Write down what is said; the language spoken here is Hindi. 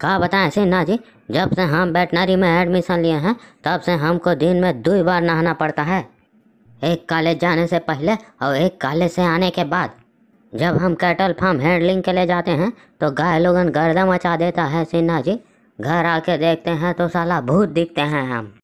कहा बताएं सिन्हा जी जब से हम वेटनरी में एडमिशन लिए हैं तब से हमको दिन में दो बार नहाना पड़ता है एक कॉलेज जाने से पहले और एक कॉलेज से आने के बाद जब हम कैटल फार्म हैंडलिंग के लिए जाते हैं तो गाय लोगन गर्दा मचा देता है सिन्हा जी घर आके देखते हैं तो साला भूत दिखते हैं हम